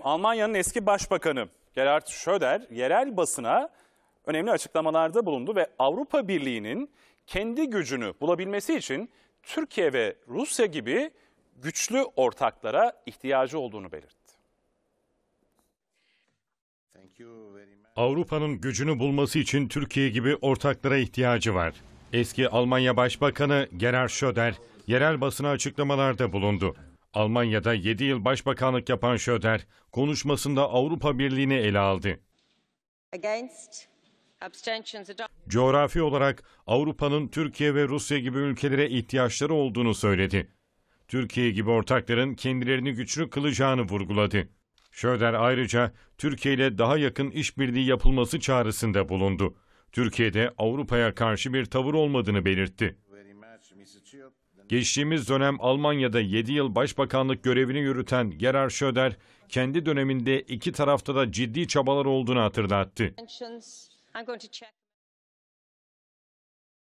Almanya'nın eski başbakanı Gerhard Schröder yerel basına önemli açıklamalarda bulundu ve Avrupa Birliği'nin kendi gücünü bulabilmesi için Türkiye ve Rusya gibi güçlü ortaklara ihtiyacı olduğunu belirtti. Avrupa'nın gücünü bulması için Türkiye gibi ortaklara ihtiyacı var. Eski Almanya Başbakanı Gerhard Schröder yerel basına açıklamalarda bulundu. Almanya'da 7 yıl başbakanlık yapan Schröder konuşmasında Avrupa Birliği'ni ele aldı. Coğrafi olarak Avrupa'nın Türkiye ve Rusya gibi ülkelere ihtiyaçları olduğunu söyledi. Türkiye gibi ortakların kendilerini güçlü kılacağını vurguladı. Schröder ayrıca Türkiye ile daha yakın işbirliği yapılması çağrısında bulundu. Türkiye'de Avrupa'ya karşı bir tavır olmadığını belirtti. Geçtiğimiz dönem Almanya'da 7 yıl başbakanlık görevini yürüten Gerhard Schröder, kendi döneminde iki tarafta da ciddi çabalar olduğunu hatırlattı.